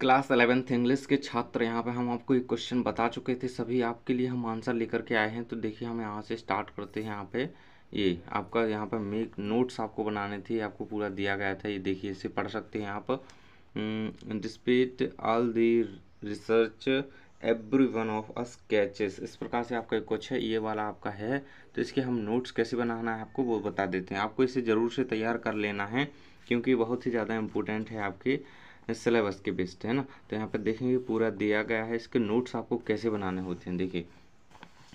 class eleventh English के छात्र यहाँ पे हम आपको एक क्वेश्चन बता चुके थे सभी आपके लिए हम आंसर लेकर के आए हैं तो देखिए हम यहाँ से स्टार्ट करते हैं यहाँ पे ये आपका यहाँ पे मेक नोट्स आपको बनाने थे आपको पूरा दिया गया था ये देखिए इसे पढ़ सकते हैं आप despite all the research every one of us catches इस प्रकार से आपका एक क्वेश्चन है ये वाला आपका है तो इसके हम नोट्स कैसे बनाना है आपको वो बता देते हैं आपको इसे ज़रूर से तैयार कर लेना है क्योंकि बहुत ही ज़्यादा इम्पोर्टेंट है आपके सिलेबस के बेस्ड है ना तो यहाँ पर देखेंगे पूरा दिया गया है इसके नोट्स आपको कैसे बनाने होते हैं देखिए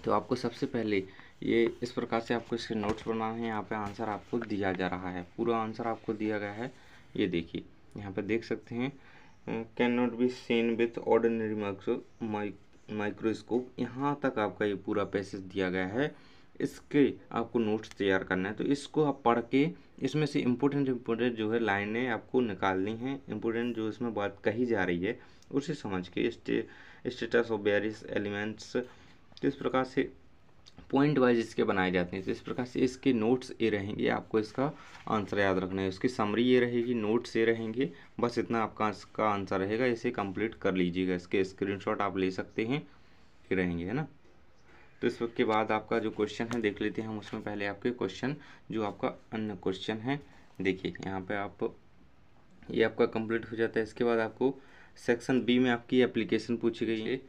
तो आपको सबसे पहले ये इस प्रकार से आपको इसके नोट्स बनाने हैं यहाँ पे आंसर आपको दिया जा रहा है पूरा आंसर आपको दिया गया है ये देखिए यहाँ पर देख सकते हैं can not be seen with ordinary microscope यहाँ तक आपका ये पूरा पैसेज दिया गया है इसके आपको नोट्स तैयार करना है तो इसको आप पढ़ के इसमें से इम्पोर्टेंट इम्पोर्टेंट जो है लाइनें आपको निकालनी हैं इम्पोर्टेंट जो इसमें बात कही जा रही है उसे समझ के स्टेटस ऑफ बेरिस एलिमेंट्स किस प्रकार से पॉइंट वाइज इसके बनाए जाते हैं तो इस प्रकार से इसके नोट्स ये रहेंगे आपको इसका आंसर याद रखना है इसकी समरी ये रहेगी नोट्स ये रहेंगे बस इतना आपका इसका आंसर रहेगा इसे कंप्लीट कर लीजिएगा इसके स्क्रीनशॉट आप ले सकते हैं ये रहेंगे है ना तो इस वक्त के बाद आपका जो क्वेश्चन है देख लेते हैं हम उसमें पहले आपके क्वेश्चन जो आपका अन्य क्वेश्चन है देखिए यहाँ पे आप ये आपका कंप्लीट हो जाता है इसके बाद आपको सेक्शन बी में आपकी एप्लीकेशन पूछी गई है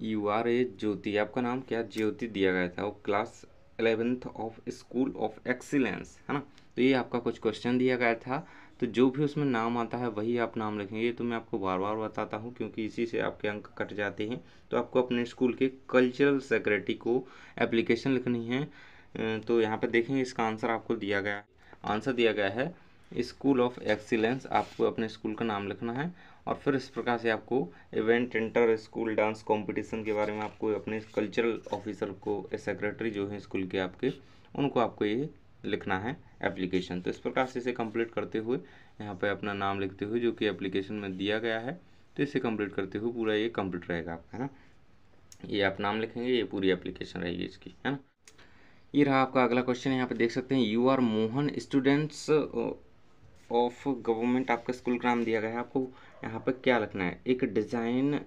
यू आर ए ज्योति आपका नाम क्या ज्योति दिया गया था और class eleventh of school of excellence है ना तो ये आपका कुछ क्वेश्चन दिया गया था तो जो भी उसमें नाम आता है वही आप नाम लिखेंगे तो मैं आपको बार बार बताता हूँ क्योंकि इसी से आपके अंक कट जाते हैं तो आपको अपने स्कूल के कल्चरल सेक्रेटरी को एप्लीकेशन लिखनी है तो यहाँ पर देखेंगे इसका आंसर आपको दिया गया आंसर दिया गया है स्कूल ऑफ एक्सीलेंस आपको अपने स्कूल का नाम लिखना है और फिर इस प्रकार से आपको event inter school dance competition के बारे में आपको अपने कल्चरल ऑफिसर को सेक्रेटरी जो है स्कूल के आपके उनको आपको ये लिखना है एप्लीकेशन तो इस प्रकार से इसे कंप्लीट करते हुए यहाँ पर अपना नाम लिखते हुए जो कि एप्लीकेशन में दिया गया है तो इसे कंप्लीट करते हुए पूरा ये कंप्लीट रहेगा आपका है ना ये आप नाम लिखेंगे ये पूरी एप्लीकेशन रहेगी इसकी है ना ये रहा आपका अगला क्वेश्चन यहाँ पे देख सकते हैं you are Mohan students of government आपका स्कूल का नाम दिया गया है आपको यहाँ पर क्या लिखना है एक डिज़ाइन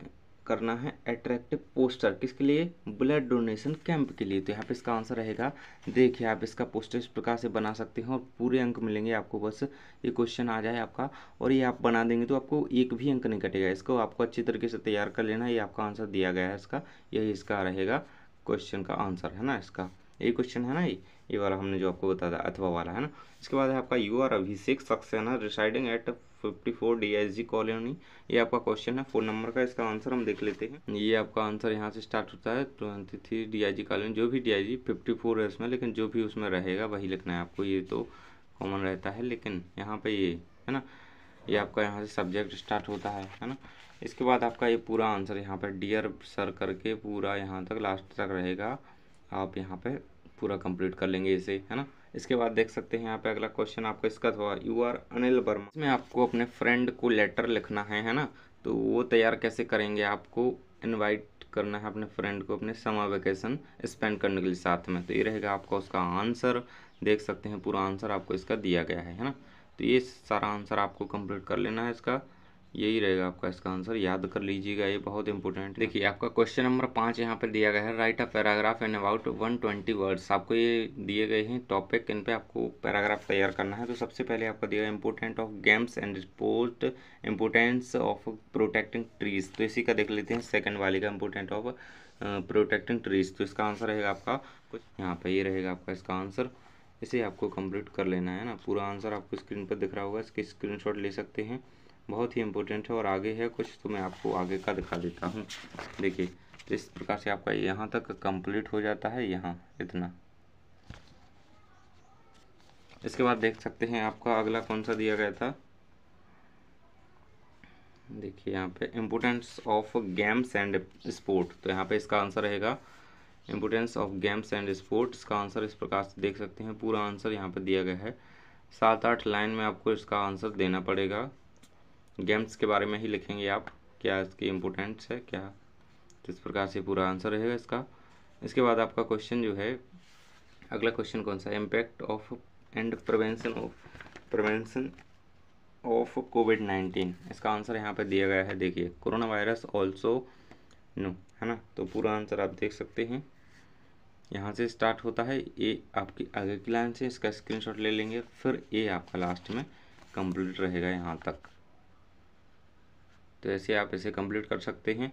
करना है अट्रैक्टिव पोस्टर किसके लिए ब्लड डोनेशन कैंप के लिए तो यहाँ पे इसका आंसर रहेगा देखिए आप इसका पोस्टर इस प्रकार से बना सकते हैं और पूरे अंक मिलेंगे आपको बस ये क्वेश्चन आ जाए आपका और ये आप बना देंगे तो आपको एक भी अंक नहीं कटेगा इसको आपको अच्छी तरीके से तैयार कर लेना ये आपका आंसर दिया गया है इसका यही इसका रहेगा क्वेश्चन का आंसर है ना इसका ये क्वेश्चन है ना ये ये वाला हमने जो आपको बताया था अथवा वाला है ना इसके बाद है आपका you are Abhishek Saxena residing at fifty four D S G colony ये आपका क्वेश्चन है फोन नंबर का इसका आंसर हम देख लेते हैं ये आपका आंसर यहाँ से स्टार्ट होता है twenty three D I G colony जो भी D I G fifty four है इसमें लेकिन जो भी उसमें रहेगा वही लिखना है आपको ये तो कॉमन रहता है लेकिन यहाँ पे ये है ना ये आपका यहाँ से सब्जेक्ट स्टार्ट होता है है ना इसके बाद आपका ये पूरा आंसर यहाँ पर डियर सर करके पूरा यहाँ तक लास्ट तक रहेगा आप यहाँ पर पूरा कंप्लीट कर लेंगे इसे है ना इसके बाद देख सकते हैं यहाँ पे अगला क्वेश्चन आपका इसका था यू आर अनिल वर्मा इसमें आपको अपने फ्रेंड को लेटर लिखना है है ना तो वो तैयार कैसे करेंगे आपको इनवाइट करना है अपने फ्रेंड को अपने समर वेकेशन स्पेंड करने के लिए साथ में तो ये रहेगा आपका उसका आंसर देख सकते हैं पूरा आंसर आपको इसका दिया गया है है ना तो ये सारा आंसर आपको कंप्लीट कर लेना है इसका यही रहेगा आपका इसका आंसर याद कर लीजिएगा ये बहुत इंपॉर्टेंट देखिए आपका क्वेश्चन नंबर पाँच यहाँ पर दिया गया है write a paragraph and about one twenty words आपको ये दिए गए हैं टॉपिक इन पे आपको पैराग्राफ तैयार करना है तो सबसे पहले आपका दिया important of games and sport importance of protecting trees तो इसी का देख लेते हैं सेकेंड वाले का इंपोर्टेंट ऑफ प्रोटेक्टिंग ट्रीज तो इसका आंसर रहेगा आपका कुछ यहाँ पर ये रहेगा आपका इसका आंसर इसे आपको कंप्लीट कर लेना है ना पूरा आंसर आपको स्क्रीन पर दिख रहा होगा इसके स्क्रीनशॉट ले सकते हैं बहुत ही इम्पोर्टेंट है और आगे है कुछ तो मैं आपको आगे का दिखा देता हूँ देखिए तो इस प्रकार से आपका यहाँ तक कंप्लीट हो जाता है यहाँ इतना इसके बाद देख सकते हैं आपका अगला कौन सा दिया गया था देखिए यहाँ पे importance of games and sport तो यहाँ पे इसका आंसर रहेगा importance of games and sport इसका आंसर इस प्रकार से देख सकते हैं पूरा आंसर यहाँ पे दिया गया है सात आठ लाइन में आपको इसका आंसर देना पड़ेगा गेम्स के बारे में ही लिखेंगे आप क्या इसकी इम्पोर्टेंट्स है क्या किस प्रकार से पूरा आंसर रहेगा इसका इसके बाद आपका क्वेश्चन जो है अगला क्वेश्चन कौन सा impact of and prevention of prevention of COVID nineteen इसका आंसर यहाँ पर दिया गया है देखिए कोरोना वायरस ऑल्सो नो है ना तो पूरा आंसर आप देख सकते हैं यहाँ से स्टार्ट होता है ए आपकी आगे की लाइन से इसका स्क्रीनशॉट ले लेंगे फिर ए आपका लास्ट में कंप्लीट रहेगा यहाँ तक तो ऐसे आप इसे कंप्लीट कर सकते हैं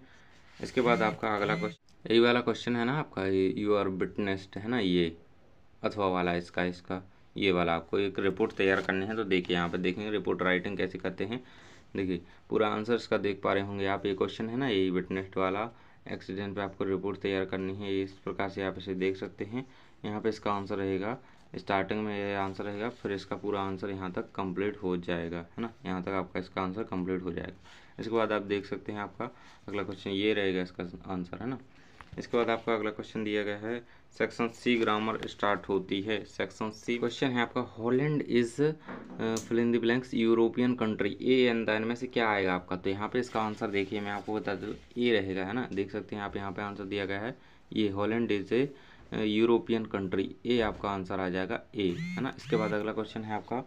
इसके बाद आपका अगला क्वेश्चन यही वाला क्वेश्चन है ना आपका यू आर बिटनेस्ट है ना ये अथवा वाला इसका इसका ये वाला आपको एक रिपोर्ट तैयार करनी है तो देखिए यहाँ पर देखेंगे रिपोर्ट राइटिंग कैसे करते हैं देखिए पूरा आंसर इसका देख पा रहे होंगे आप ये क्वेश्चन है ना यही विटनेस्ट वाला एक्सीडेंट पे आपको रिपोर्ट तैयार करनी है इस प्रकार से आप इसे देख सकते हैं यहाँ पे इसका आंसर रहेगा स्टार्टिंग में ये आंसर रहेगा फिर इसका पूरा आंसर यहाँ तक कंप्लीट हो जाएगा है ना यहाँ तक आपका इसका आंसर कंप्लीट हो जाएगा इसके बाद आप देख सकते हैं आपका अगला क्वेश्चन ये रहेगा इसका आंसर है ना इसके बाद आपका अगला क्वेश्चन दिया गया है सेक्शन सी ग्रामर स्टार्ट होती है सेक्शन सी क्वेश्चन है आपका Holland is fill in the blanks European country a and then में से क्या आएगा आपका तो यहाँ पे इसका आंसर देखिए मैं आपको बता दूँ ए रहेगा है ना देख सकते हैं आप यहाँ पे आंसर दिया गया है ये Holland is a European country a आपका आंसर आ जाएगा ए है ना इसके बाद अगला क्वेश्चन है आपका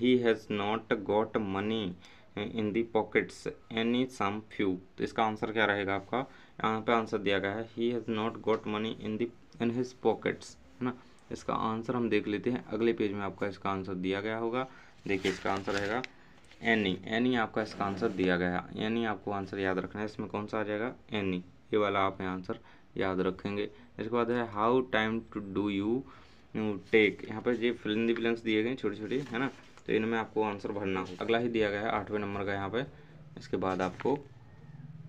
he has not got money in the pockets any some few तो इसका आंसर क्या रहेगा आपका यहाँ पे आंसर दिया गया है he has not got money in the in his pockets है ना इसका आंसर हम देख लेते हैं अगले पेज में आपका इसका आंसर दिया गया होगा देखिए इसका आंसर रहेगा एनी एनी आपका इसका आंसर दिया गया एनी आपको आंसर याद रखना है इसमें कौन सा आ जाएगा एनी ये वाला आप यहाँ आंसर याद रखेंगे इसके बाद है how time to do you take यहाँ पर ये फिल्म दी फिल्म दिए गए छोटे छोटे है ना तो इनमें आपको आंसर भरना हो अगला ही दिया गया है आठवें नंबर का यहाँ पे इसके बाद आपको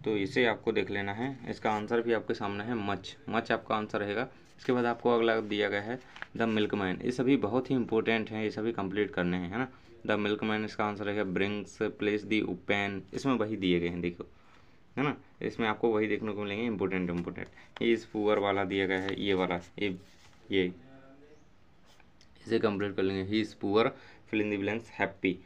तो इसे आपको देख लेना है इसका आंसर भी आपके सामने है मच मच आपका आंसर रहेगा इसके बाद आपको अगला दिया गया है द मिल्क मैन ये सभी बहुत ही इंपॉर्टेंट हैं ये सभी कंप्लीट करने हैं है ना द मिल्क मैन इसका आंसर रहेगा ब्रिंक्स प्लेस दी उपैन इसमें वही दिए गए हैं देखो है ना इसमें आपको वही देखने को मिलेंगे इम्पोर्टेंट इम्पोर्टेंट ये इस पुअर वाला दिया गया है ये वाला ये ये इसे कंप्लीट कर लेंगे he is poor fill in the blanks happy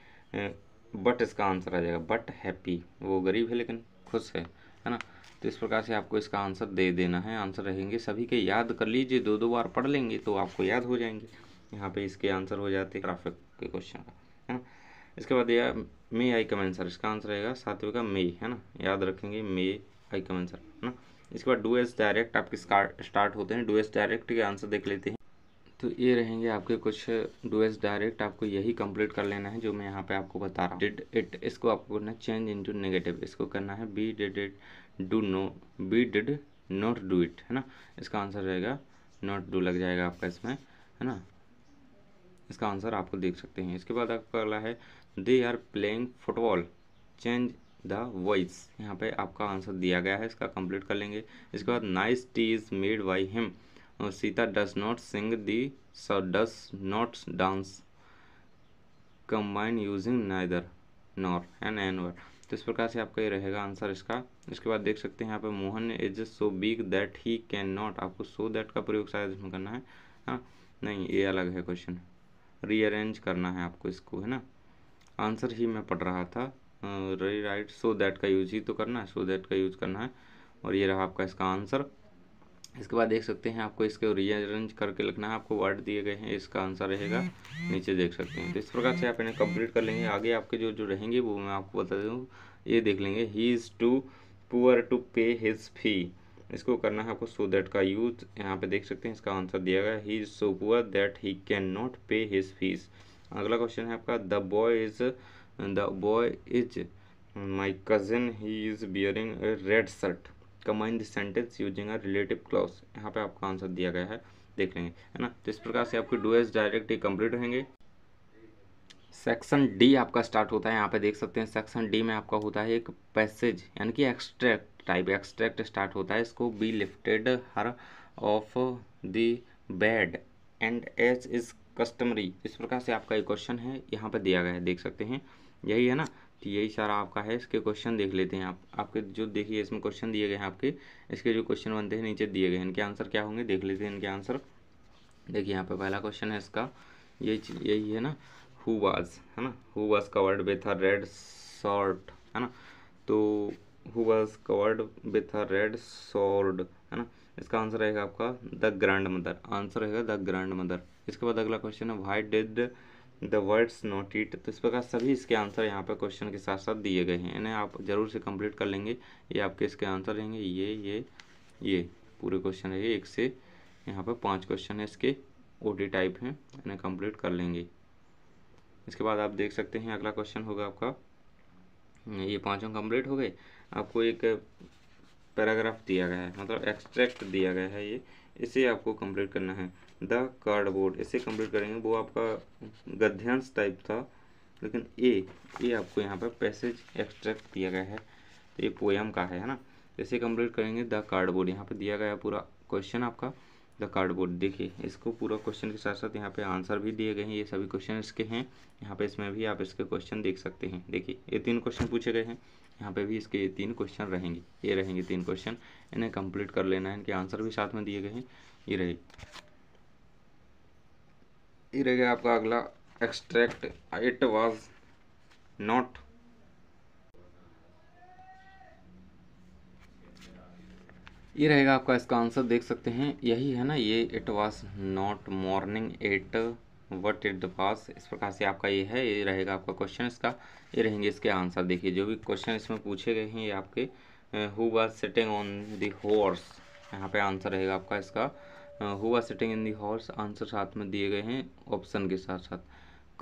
but इसका आंसर आ जाएगा बट हैप्पी वो गरीब है लेकिन खुश है है ना तो इस प्रकार से आपको इसका आंसर दे देना है आंसर रहेंगे सभी के याद कर लीजिए दो दो बार पढ़ लेंगे तो आपको याद हो जाएंगे यहाँ पे इसके आंसर हो जाते ट्रैफिक के क्वेश्चन का है ना इसके बाद यह मे आई कम आंसर इसका आंसर रहेगा सातवें का मे है ना याद रखेंगे मे आई कम आंसर है ना इसके बाद डू एस डायरेक्ट आपके स्टार्ट होते हैं डू एस डायरेक्ट के आंसर देख लेते हैं तो ये रहेंगे आपके कुछ डुएस डायरेक्ट आपको यही कंप्लीट कर लेना है जो मैं यहाँ पे आपको बता रहा हूँ डिड इट इसको आपको करना चेंज इनटू नेगेटिव इसको करना है be did it do no be did not do it है ना इसका आंसर रहेगा नॉट डू लग जाएगा आपका इसमें है ना इसका आंसर आपको देख सकते हैं इसके बाद आपको अगला है they are playing football change the voice यहाँ पे आपका आंसर दिया गया है इसका कंप्लीट कर लेंगे इसके बाद nice tea is made by him Sita does not sing the स does not dance combine using neither nor and an तो इस प्रकार से आपका ये रहेगा आंसर इसका इसके बाद देख सकते हैं यहाँ पे Mohan is so big that he can not आपको सो दैट का प्रयोग शायद इसमें करना है हाँ नहीं ये अलग है क्वेश्चन रीअरेंज करना है आपको इसको है ना आंसर ही मैं पढ़ रहा था री राइट सो दैट का यूज ही तो करना है सो so दैट का यूज करना है और ये रहा आपका इसका आंसर इसके बाद देख सकते हैं आपको इसके रीअरेंज करके लिखना है आपको वर्ड दिए गए हैं इसका आंसर रहेगा नीचे देख सकते हैं तो इस प्रकार से आप इन्हें कंप्लीट कर लेंगे आगे आपके जो जो रहेंगे वो मैं आपको बता दूँ ये देख लेंगे he is too poor to pay his fee इसको करना है आपको सो दैट का यूज यहाँ पे देख सकते हैं इसका आंसर दिया गया he is so poor that he can not pay his fees अगला क्वेश्चन है आपका the boy is the boy is my cousin he is bearing red shirt combine this sentence using a relative clause यहाँ पे आपका answer दिया गया है देख लेंगे है ना तो इस प्रकार से आपके डुएस डायरेक्ट ये कंप्लीट रहेंगे सेक्शन डी आपका स्टार्ट होता है यहाँ पे देख सकते हैं सेक्शन डी में आपका होता है एक पैसेज यानी कि एक्सट्रैक्ट टाइप एक्सट्रैक्ट स्टार्ट होता है इसको be lifted her off the bed and H is customary इस प्रकार से आपका एक क्वेश्चन है यहाँ पर दिया गया है देख सकते हैं यही है ना तो यही सारा आपका है इसके क्वेश्चन देख लेते हैं आप आपके जो देखिए इसमें क्वेश्चन दिए गए हैं आपके इसके जो क्वेश्चन बनते हैं नीचे दिए गए हैं इनके आंसर क्या होंगे देख लेते हैं इनके आंसर देखिए यहाँ पे पहला क्वेश्चन है इसका ये यही है ना हु वाज है ना who was covered with a red short है ना तो who was covered with a red short है ना इसका आंसर रहेगा आपका द ग्रैंड मदर आंसर रहेगा द ग्रैंड मदर इसके बाद अगला क्वेश्चन है why did the words note it तो इस प्रकार सभी इसके आंसर यहाँ पर क्वेश्चन के साथ साथ दिए गए हैं इन्हें आप जरूर से कंप्लीट कर लेंगे ये आपके इसके आंसर रहेंगे ये ये ये पूरे क्वेश्चन रहेंगे एक से यहाँ पर पांच क्वेश्चन है इसके ओ टाइप हैं इन्हें कंप्लीट कर लेंगे इसके बाद आप देख सकते हैं अगला क्वेश्चन होगा आपका ये पाँचों कंप्लीट हो गए आपको एक पैराग्राफ दिया गया है मतलब एक्सट्रैक्ट दिया गया है ये इसे आपको कंप्लीट करना है द कार्डबोर्ड ऐसे कंप्लीट करेंगे वो आपका गद्यांश टाइप था लेकिन ए ये आपको यहाँ पर पैसेज एक्सट्रैक्ट दिया गया है तो ये पोएम का है ना ऐसे कंप्लीट करेंगे द कार्डबोर्ड यहाँ पर दिया गया पूरा क्वेश्चन आपका द कार्डबोर्ड देखिए इसको पूरा क्वेश्चन के साथ साथ यहाँ पे आंसर भी दिए गए हैं ये सभी क्वेश्चन इसके हैं यहाँ पे इसमें भी आप इसके क्वेश्चन देख सकते हैं देखिए ये तीन क्वेश्चन पूछे गए हैं यहाँ पे भी इसके ये तीन क्वेश्चन रहेंगे ये रहेंगे तीन क्वेश्चन इन्हें कंप्लीट कर लेना है इनके आंसर भी साथ में दिए गए हैं ये रहे ये रह गया आपका अगला एक्सट्रैक्ट इट वाज नॉट ये रहेगा आपका इसका आंसर देख सकते हैं यही है ना ये it was not morning at what it does इस प्रकार से आपका ये है ये रहेगा आपका क्वेश्चन इसका ये रहेंगे इसके आंसर देखिए जो भी क्वेश्चन इसमें पूछे गए हैं ये आपके who was sitting on the horse यहाँ पे आंसर रहेगा आपका इसका who are sitting in the horse answer साथ में दिए गए हैं ऑप्शन के साथ साथ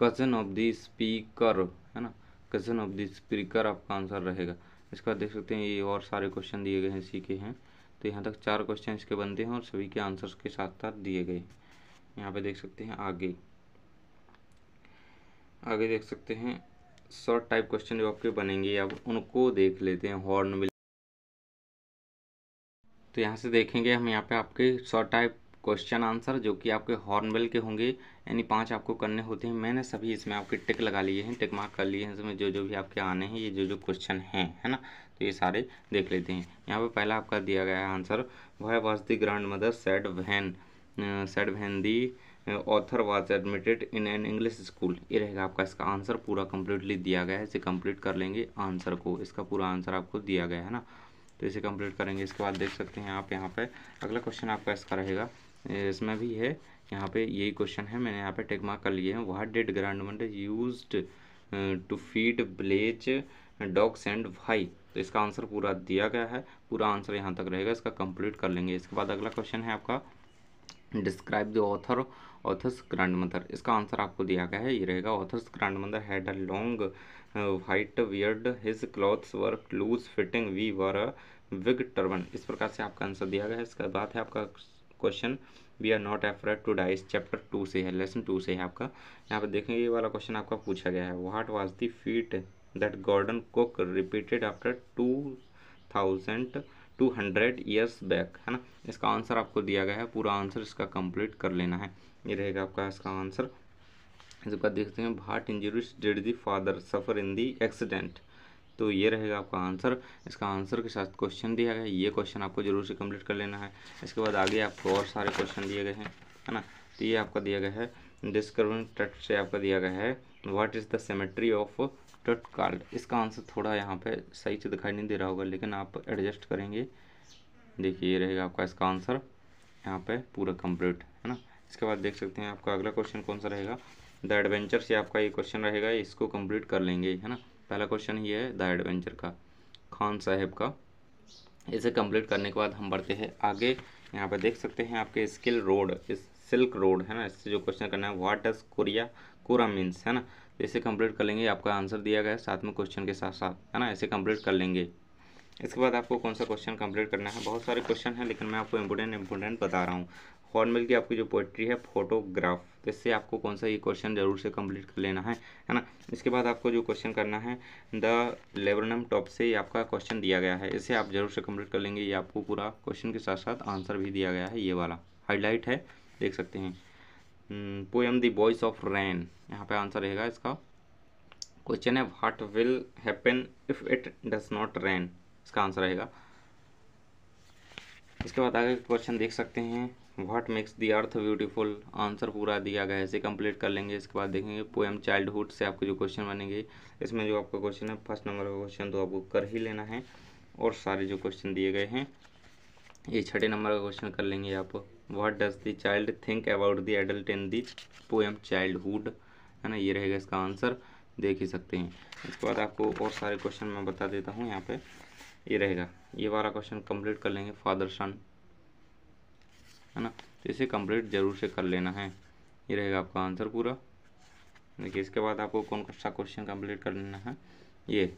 कजन ऑफ द स्पीकर है ना कजन ऑफ द स्पीकर आपका आंसर रहेगा इसका देख सकते हैं ये और सारे क्वेश्चन दिए गए हैं इसी के हैं तो यहाँ तक चार क्वेश्चन इसके बनते हैं और सभी के आंसर्स के साथ साथ दिए गए यहाँ पे देख सकते हैं आगे आगे देख सकते हैं शॉर्ट टाइप क्वेश्चन जो आपके बनेंगे अब उनको देख लेते हैं हॉर्न तो यहाँ से देखेंगे हम यहाँ पे आपके शॉर्ट टाइप क्वेश्चन आंसर जो कि आपके हॉर्नवेल के होंगे यानी पांच आपको करने होते हैं मैंने सभी इसमें आपके टिक लगा लिए हैं टिक मार्क कर लिए हैं इसमें जो जो भी आपके आने हैं ये जो जो क्वेश्चन हैं है ना तो ये सारे देख लेते हैं यहाँ पे पहला आपका दिया गया है आंसर वह was the grandmother said when said when the author was admitted in an English school ये रहेगा आपका इसका आंसर पूरा कम्प्लीटली दिया गया है इसे कम्प्लीट कर लेंगे आंसर को इसका पूरा आंसर आपको दिया गया है ना तो इसे कंप्लीट करेंगे इसके बाद देख सकते हैं आप यहाँ पर अगला क्वेश्चन आपका इसका रहेगा इसमें भी है यहाँ पे यही क्वेश्चन है मैंने यहाँ पे टेक मार्क कर लिए हैं what grand government use to feed bleach dogs and भाई तो इसका आंसर पूरा दिया गया है पूरा आंसर यहाँ तक रहेगा इसका कंप्लीट कर लेंगे इसके बाद अगला क्वेश्चन है आपका describe the author author's grandmother इसका आंसर आपको दिया गया है ये रहेगा author's grandmother had a long white weird his clothes were loose fitting we were a wig turban इस प्रकार से आपका आंसर दिया गया है इसके बाद है आपका question we are not afraid to dice chapter two से है लेसन टू से है आपका यहाँ पर देखेंगे ये वाला क्वेश्चन आपका पूछा गया है what was the feet that Gordon Cook repeated after two thousand two hundred years back है ना इसका आंसर आपको दिया गया है पूरा आंसर इसका कंप्लीट कर लेना है ये रहेगा आपका इसका आंसर इसका देखते हैं what injuries did the father suffer in the accident तो ये रहेगा आपका आंसर इसका आंसर के साथ क्वेश्चन दिया गया है ये क्वेश्चन आपको जरूर से कंप्लीट कर लेना है इसके बाद आगे आपको और सारे क्वेश्चन दिए गए हैं है ना तो ये आपका दिया गया है डिस्कवरिंग टट से आपका दिया गया है what is the cemetery of after card इसका आंसर थोड़ा यहाँ पे सही से दिखाई नहीं दे रहा होगा लेकिन आप एडजस्ट करेंगे देखिए ये रहेगा आपका इसका आंसर यहाँ पे पूरा कंप्लीट है ना इसके बाद देख सकते हैं आपका अगला क्वेश्चन कौन सा रहेगा द एडवेंचर से आपका ये क्वेश्चन रहेगा इसको कम्प्लीट कर लेंगे है ना पहला क्वेश्चन ये है द एडवेंचर का खान साहेब का इसे कम्प्लीट करने के बाद हम बढ़ते हैं आगे यहाँ पर देख सकते हैं आपके स्किल रोड इस सिल्क रोड है ना इससे जो क्वेश्चन करना है what does Korea kora means है ना तो इसे कंप्लीट कर लेंगे आपका आंसर दिया गया है साथ में क्वेश्चन के साथ साथ है ना इसे कंप्लीट कर लेंगे इसके बाद आपको कौन सा क्वेश्चन कंप्लीट करना है बहुत सारे क्वेश्चन हैं लेकिन मैं आपको इम्पोर्टेंट इंपोर्टेंट बता रहा हूँ हॉर्नबिल की आपकी जो पोइट्री है फोटोग्राफ तो इससे आपको कौन सा ये क्वेश्चन जरूर से कंप्लीट कर लेना है है ना इसके बाद आपको जो क्वेश्चन करना है द लेबरनम टॉप से ये आपका क्वेश्चन दिया गया है इसे आप जरूर से कंप्लीट कर लेंगे ये आपको पूरा क्वेश्चन के साथ साथ आंसर भी दिया गया है ये वाला हाईलाइट है देख सकते हैं poem the voice of rain यहाँ पे आंसर रहेगा इसका क्वेश्चन है what will happen if it does not rain इसका आंसर रहेगा इसके बाद आगे क्वेश्चन देख सकते हैं what makes the earth beautiful answer पूरा दिया गया है इसे कंप्लीट कर लेंगे इसके बाद देखेंगे पोएम चाइल्डहुड से आपके जो क्वेश्चन बनेंगे इसमें जो आपका क्वेश्चन है फर्स्ट नंबर का क्वेश्चन तो आपको कर ही लेना है और सारे जो क्वेश्चन दिए गए हैं ये छठे नंबर का क्वेश्चन कर लेंगे आप what does the child think about the adult in the poem childhood है ना ये रहेगा इसका आंसर देख ही सकते हैं इसके बाद आपको और सारे क्वेश्चन मैं बता देता हूँ यहाँ पे ये रहेगा ये वाला क्वेश्चन कंप्लीट कर लेंगे फादर सन है ना तो इसे कंप्लीट जरूर से कर लेना है ये रहेगा आपका आंसर पूरा देखिए इसके बाद आपको कौन कौन सा क्वेश्चन कंप्लीट कर लेना है ये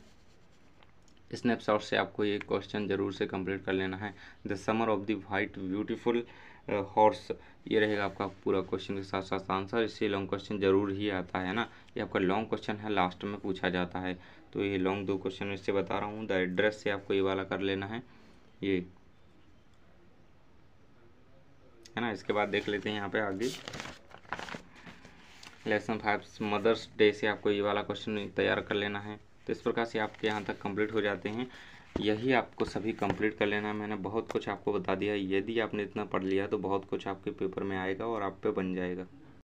स्नैपशॉट से आपको ये क्वेश्चन जरूर से कंप्लीट कर लेना है the summer of the white beautiful horse ये रहेगा आपका पूरा क्वेश्चन के साथ साथ आंसर इससे लॉन्ग क्वेश्चन जरूर ही आता है ना ये आपका लॉन्ग क्वेश्चन है लास्ट में पूछा जाता है तो ये लॉन्ग दो क्वेश्चन इससे बता रहा हूँ द एड्रेस से आपको ये वाला कर लेना है ये है ना इसके बाद देख लेते हैं यहाँ पे आगे लेसन फाइव मदर्स डे से आपको ये वाला क्वेश्चन तैयार कर लेना है तो इस प्रकार से आपके यहाँ तक कंप्लीट हो जाते हैं यही आपको सभी कंप्लीट कर लेना मैंने बहुत कुछ आपको बता दिया यदि आपने इतना पढ़ लिया तो बहुत कुछ आपके पेपर में आएगा और आप पे बन जाएगा